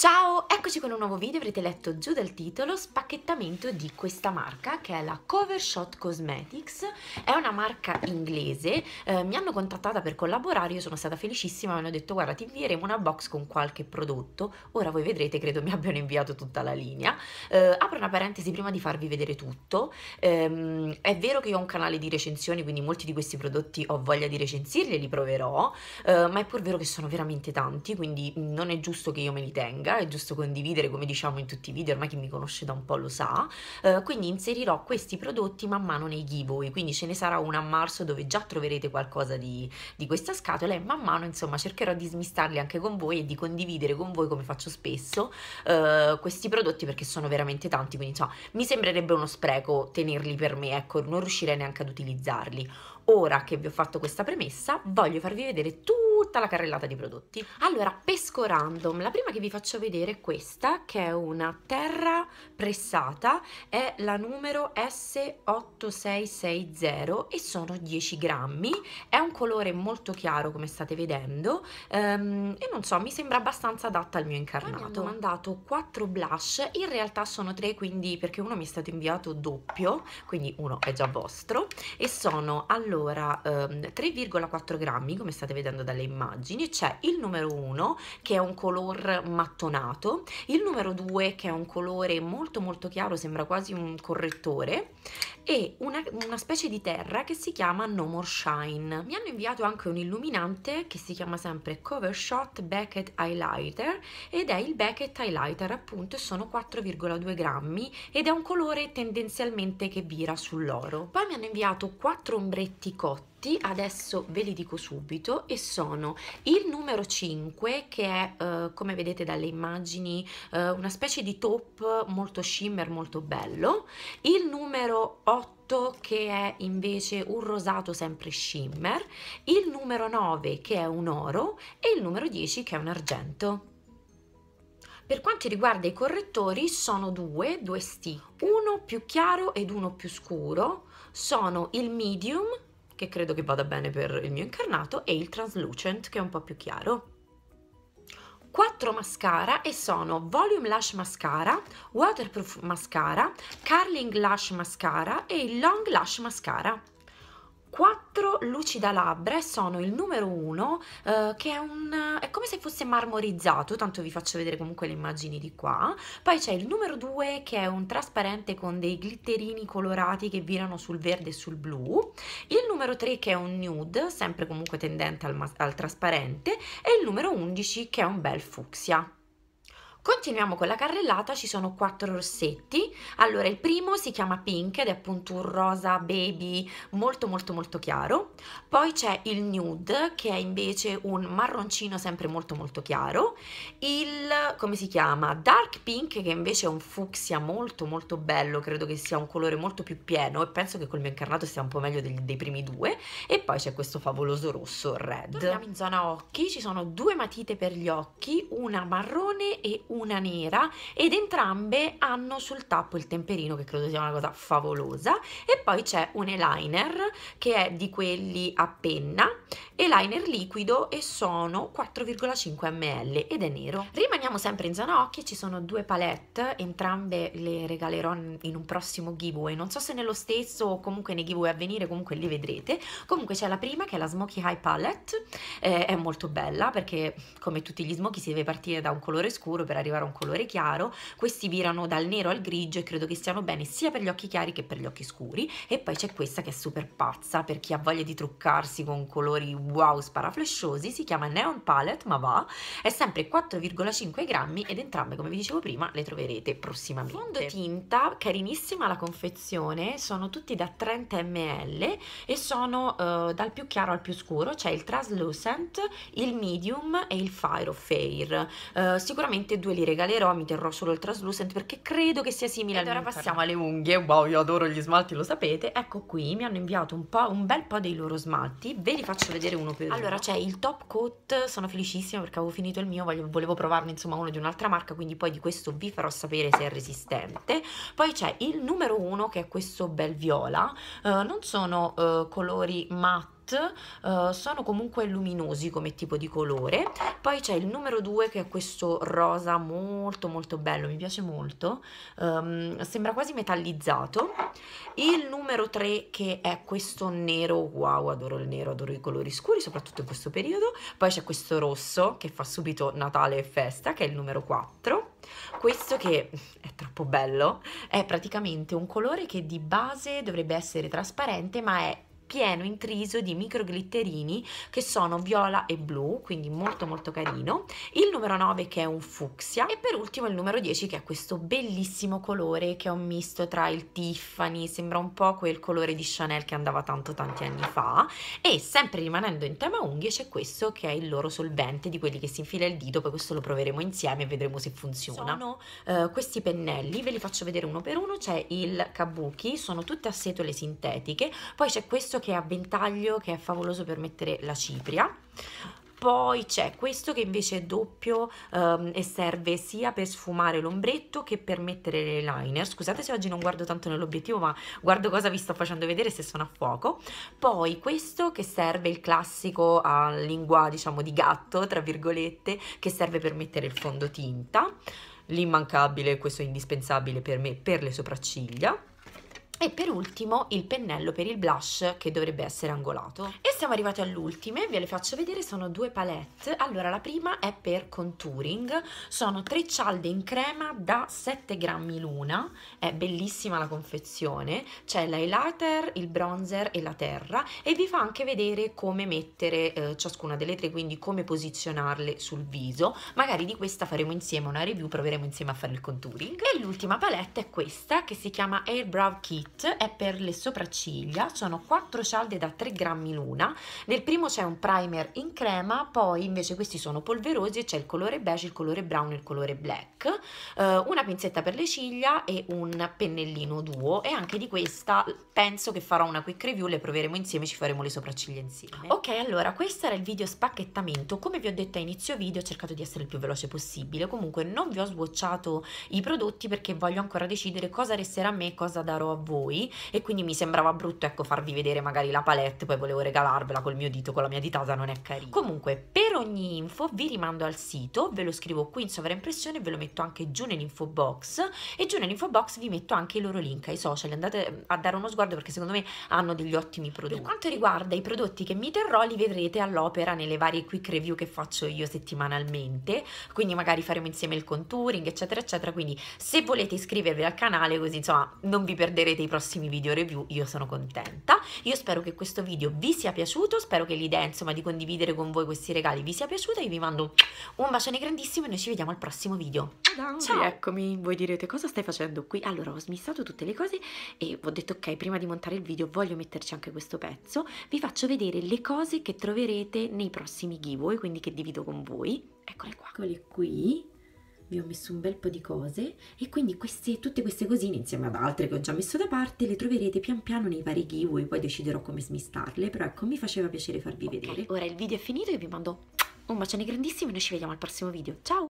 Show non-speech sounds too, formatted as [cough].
Ciao, eccoci con un nuovo video, avrete letto giù dal titolo spacchettamento di questa marca che è la Covershot Cosmetics, è una marca inglese, eh, mi hanno contattata per collaborare, io sono stata felicissima, mi hanno detto guarda ti invieremo una box con qualche prodotto, ora voi vedrete, credo mi abbiano inviato tutta la linea, eh, apro una parentesi prima di farvi vedere tutto, eh, è vero che io ho un canale di recensioni quindi molti di questi prodotti ho voglia di recensirli e li proverò, eh, ma è pur vero che sono veramente tanti quindi non è giusto che io me li tenga è giusto condividere come diciamo in tutti i video, ormai chi mi conosce da un po' lo sa, eh, quindi inserirò questi prodotti man mano nei giveaway, quindi ce ne sarà una a marzo dove già troverete qualcosa di, di questa scatola e man mano insomma cercherò di smistarli anche con voi e di condividere con voi come faccio spesso eh, questi prodotti perché sono veramente tanti, quindi insomma mi sembrerebbe uno spreco tenerli per me, ecco non riuscirei neanche ad utilizzarli. Ora che vi ho fatto questa premessa, voglio farvi vedere tutta la carrellata di prodotti. Allora, pesco random, la prima che vi faccio vedere è questa, che è una terra pressata, è la numero S8660 e sono 10 grammi, è un colore molto chiaro come state vedendo um, e non so, mi sembra abbastanza adatta al mio incarnato. Ho mandato 4 blush, in realtà sono 3 quindi perché uno mi è stato inviato doppio, quindi uno è già vostro e sono allora allora, ehm, 3,4 grammi, come state vedendo dalle immagini, c'è il numero 1 che è un color mattonato, il numero 2 che è un colore molto molto chiaro, sembra quasi un correttore, e una, una, specie di terra che si chiama No More Shine. Mi hanno inviato anche un illuminante che si chiama sempre Cover Shot Beckett Highlighter ed è il Beckett Highlighter appunto sono 4,2 grammi ed è un colore tendenzialmente che vira sull'oro. Poi mi hanno inviato quattro ombretti cotti tutti, adesso ve li dico subito e sono il numero 5 che è eh, come vedete dalle immagini eh, una specie di top molto shimmer, molto bello, il numero 8 che è invece un rosato sempre shimmer, il numero 9 che è un oro e il numero 10 che è un argento. Per quanto riguarda i correttori sono due, due stick, uno più chiaro ed uno più scuro, sono il medium che credo che vada bene per il mio incarnato, e il Translucent, che è un po' più chiaro. 4 mascara e sono Volume Lash Mascara, Waterproof Mascara, Curling Lash Mascara e Long Lash Mascara quattro lucida labbra e sono il numero uno eh, che è, un, è come se fosse marmorizzato, tanto vi faccio vedere comunque le immagini di qua. Poi c'è il numero due che è un trasparente con dei glitterini colorati che virano sul verde e sul blu. Il numero 3 che è un nude, sempre comunque tendente al, al trasparente. E il numero 11 che è un bel fucsia. Continuiamo con la carrellata, ci sono quattro rossetti. Allora, il primo si chiama Pink ed è appunto un rosa baby molto molto molto chiaro. Poi c'è il Nude che è invece un marroncino sempre molto molto chiaro. Il, come si chiama? Dark Pink che invece è un fucsia molto molto bello, credo che sia un colore molto più pieno e penso che col mio incarnato sia un po' meglio dei, dei primi due. E poi c'è questo favoloso rosso red. Torniamo in zona occhi, ci sono due matite per gli occhi, una marrone e una una nera ed entrambe hanno sul tappo il temperino che credo sia una cosa favolosa e poi c'è un eyeliner che è di quelli a penna eyeliner liquido e sono 4,5 ml ed è nero rimaniamo sempre in zona occhi ci sono due palette entrambe le regalerò in un prossimo giveaway non so se nello stesso o comunque nei giveaway a venire comunque li vedrete comunque c'è la prima che è la smoky high palette eh, è molto bella perché come tutti gli smoky si deve partire da un colore scuro per arrivare a un colore chiaro, questi virano dal nero al grigio e credo che stiano bene sia per gli occhi chiari che per gli occhi scuri e poi c'è questa che è super pazza per chi ha voglia di truccarsi con colori wow sparaflesciosi, si chiama Neon Palette ma va, è sempre 4,5 grammi ed entrambe come vi dicevo prima le troverete prossimamente. fondo tinta carinissima la confezione, sono tutti da 30 ml e sono uh, dal più chiaro al più scuro, c'è cioè il Translucent, il Medium e il Fire of Fair, uh, sicuramente due due li regalerò, mi terrò solo il translucent perché credo che sia simile Ed al ora passiamo alle unghie, wow io adoro gli smalti lo sapete, ecco qui mi hanno inviato un, po', un bel po' dei loro smalti, ve li faccio vedere uno per uno. Allora c'è il top coat, sono felicissima perché avevo finito il mio, voglio, volevo provarne insomma uno di un'altra marca, quindi poi di questo vi farò sapere se è resistente. Poi c'è il numero uno che è questo bel viola, uh, non sono uh, colori matti, matte, uh, sono comunque luminosi come tipo di colore. Poi c'è il numero 2 che è questo rosa molto molto bello, mi piace molto, um, sembra quasi metallizzato. Il numero 3 che è questo nero, wow adoro il nero, adoro i colori scuri soprattutto in questo periodo. Poi c'è questo rosso che fa subito Natale e festa che è il numero 4. Questo che [laughs] è troppo bello è praticamente un colore che di base dovrebbe essere trasparente ma è pieno intriso di micro glitterini che sono viola e blu, quindi molto molto carino, il numero 9 che è un fucsia e per ultimo il numero 10 che è questo bellissimo colore che è un misto tra il Tiffany, sembra un po' quel colore di Chanel che andava tanto tanti anni fa e sempre rimanendo in tema unghie c'è questo che è il loro solvente di quelli che si infila il dito, poi questo lo proveremo insieme e vedremo se funziona. Sono uh, questi pennelli, ve li faccio vedere uno per uno, c'è il Kabuki, sono tutte a setole sintetiche, poi c'è questo questo che è a ventaglio che è favoloso per mettere la cipria poi c'è questo che invece è doppio ehm, e serve sia per sfumare l'ombretto che per mettere le liner scusate se oggi non guardo tanto nell'obiettivo ma guardo cosa vi sto facendo vedere se sono a fuoco poi questo che serve il classico a lingua diciamo di gatto tra virgolette che serve per mettere il fondotinta l'immancabile questo è indispensabile per me per le sopracciglia e per ultimo il pennello per il blush che dovrebbe essere angolato. E siamo arrivati all'ultima, ve le faccio vedere, sono due palette. Allora la prima è per contouring, sono tre cialde in crema da 7 grammi l'una, è bellissima la confezione, c'è l'highlighter, il bronzer e la terra e vi fa anche vedere come mettere eh, ciascuna delle tre, quindi come posizionarle sul viso. Magari di questa faremo insieme una review, proveremo insieme a fare il contouring. E l'ultima palette è questa che si chiama Airbrow Kit Fit è per le sopracciglia, sono 4 cialde da 3 grammi l'una, nel primo c'è un primer in crema, poi invece questi sono polverosi e c'è il colore beige, il colore brown e il colore black, eh, una pinzetta per le ciglia e un pennellino duo e anche di questa penso che farò una quick review, le proveremo insieme, ci faremo le sopracciglia insieme. Ok allora questo era il video spacchettamento, come vi ho detto a inizio video ho cercato di essere il più veloce possibile, comunque non vi ho sbocciato i prodotti perché voglio ancora decidere cosa resterà a me e cosa darò a voi voi e quindi mi sembrava brutto ecco farvi vedere magari la palette poi volevo regalarvela col mio dito con la mia ditata non è carino comunque ogni info vi rimando al sito, ve lo scrivo qui in sovraimpressione, ve lo metto anche giù nell'info box e giù nell'info box vi metto anche i loro link ai social, andate mm, a dare uno sguardo perché secondo me hanno degli ottimi prodotti. Per quanto riguarda i prodotti che mi terrò li vedrete all'opera nelle varie quick review che faccio io settimanalmente, quindi magari faremo insieme il contouring eccetera eccetera, quindi se volete iscrivervi al canale così insomma non vi perderete i prossimi video review, io sono contenta. Io spero che questo video vi sia piaciuto, spero che l'idea insomma di condividere con voi questi regali vi vi sia piaciuta Io vi mando un bacione grandissimo e noi ci vediamo al prossimo video. Ciao! Ciao. Eccomi, voi direte cosa stai facendo qui? Allora ho smistato tutte le cose e ho detto ok, prima di montare il video voglio metterci anche questo pezzo, vi faccio vedere le cose che troverete nei prossimi giveaway, quindi che divido con voi. Eccole qua. Eccole qui vi ho messo un bel po' di cose e quindi queste, tutte queste cosine insieme ad altre che ho già messo da parte le troverete pian piano nei vari giveaway poi deciderò come smistarle però ecco mi faceva piacere farvi okay, vedere ora il video è finito e vi mando un bacione grandissimo e noi ci vediamo al prossimo video. Ciao!